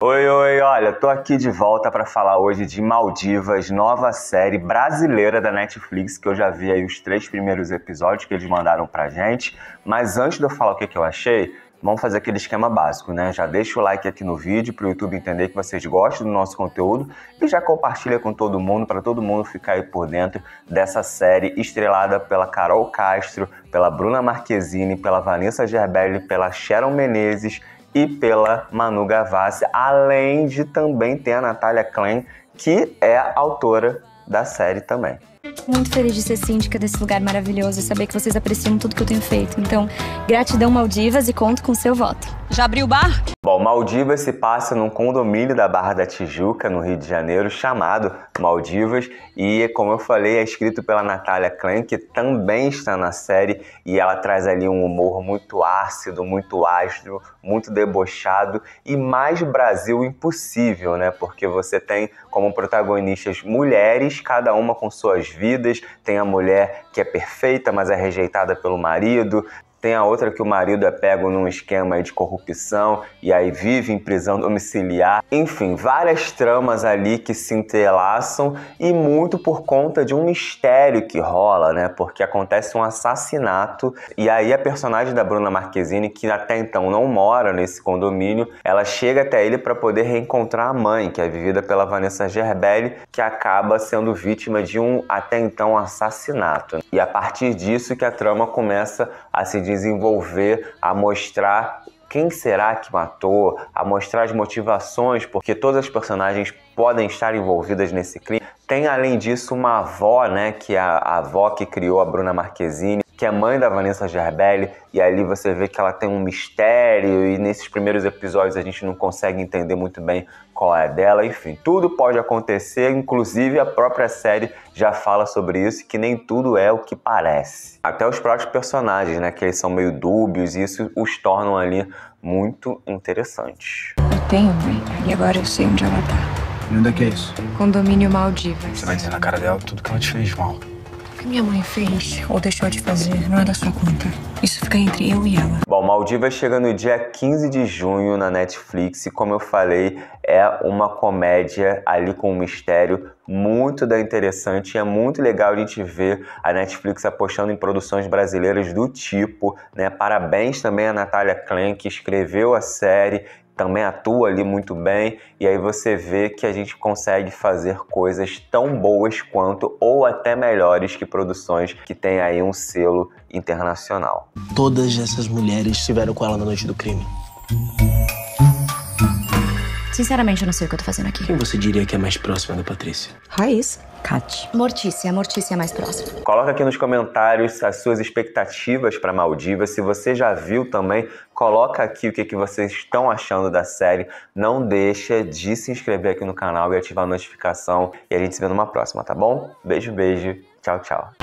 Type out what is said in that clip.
Oi, oi, olha, tô aqui de volta para falar hoje de Maldivas, nova série brasileira da Netflix, que eu já vi aí os três primeiros episódios que eles mandaram pra gente. Mas antes de eu falar o que, que eu achei, vamos fazer aquele esquema básico, né? Já deixa o like aqui no vídeo para o YouTube entender que vocês gostam do nosso conteúdo e já compartilha com todo mundo para todo mundo ficar aí por dentro dessa série estrelada pela Carol Castro, pela Bruna Marquezine, pela Vanessa Gerbelli, pela Sharon Menezes e pela Manu Gavassi, além de também ter a Natália Klein, que é autora da série também. Muito feliz de ser síndica desse lugar maravilhoso e saber que vocês apreciam tudo que eu tenho feito. Então, gratidão Maldivas e conto com seu voto. Já abriu o bar? Maldivas se passa num condomínio da Barra da Tijuca, no Rio de Janeiro, chamado Maldivas. E, como eu falei, é escrito pela Natália Klein, que também está na série. E ela traz ali um humor muito ácido, muito ácido, muito debochado e mais Brasil impossível, né? Porque você tem como protagonistas mulheres, cada uma com suas vidas. Tem a mulher que é perfeita, mas é rejeitada pelo marido. Tem a outra que o marido é pego num esquema de corrupção e aí vive em prisão domiciliar. Enfim, várias tramas ali que se entrelaçam e muito por conta de um mistério que rola, né? Porque acontece um assassinato e aí a personagem da Bruna Marquezine, que até então não mora nesse condomínio, ela chega até ele para poder reencontrar a mãe, que é vivida pela Vanessa Gerbelli, que acaba sendo vítima de um até então assassinato. E é a partir disso que a trama começa a se desenvolver, a mostrar quem será que matou, a mostrar as motivações, porque todas as personagens podem estar envolvidas nesse crime. Tem além disso uma avó, né, que é a avó que criou a Bruna Marquezine, que é mãe da Vanessa Gerbelli, e ali você vê que ela tem um mistério, e nesses primeiros episódios a gente não consegue entender muito bem qual é dela, enfim, tudo pode acontecer, inclusive a própria série já fala sobre isso, que nem tudo é o que parece. Até os próprios personagens, né, que eles são meio dúbios, e isso os tornam ali muito interessantes. Eu tenho mãe, e agora eu sei onde ela tá. E onde é que é isso? Condomínio Maldivas. Você vai dizer na cara dela tudo que ela te fez mal que minha mãe fez ou deixou de fazer não é da sua conta. Isso fica entre eu e ela. Bom, Maldivas chega no dia 15 de junho na Netflix e, como eu falei, é uma comédia ali com um mistério muito da interessante. É muito legal a gente ver a Netflix apostando em produções brasileiras do tipo. Né? Parabéns também a Natália Klein, que escreveu a série, também atua ali muito bem, e aí você vê que a gente consegue fazer coisas tão boas quanto ou até melhores que produções que tem aí um selo internacional. Todas essas mulheres estiveram com ela na noite do crime. Sinceramente, eu não sei o que eu tô fazendo aqui. Quem você diria que é mais próxima da Patrícia? Raíssa. Cat. Mortícia, Mortícia mais próxima. Coloca aqui nos comentários as suas expectativas para Maldivas. Se você já viu também, coloca aqui o que, que vocês estão achando da série. Não deixa de se inscrever aqui no canal e ativar a notificação. E a gente se vê numa próxima, tá bom? Beijo, beijo. Tchau, tchau.